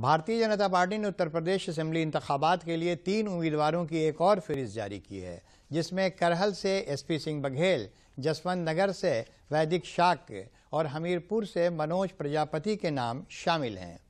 भारतीय जनता पार्टी ने उत्तर प्रदेश असम्बली इंतबात के लिए तीन उम्मीदवारों की एक और फहरिस्त जारी की है जिसमें करहल से एसपी सिंह बघेल जसवंत नगर से वैदिक शाक और हमीरपुर से मनोज प्रजापति के नाम शामिल हैं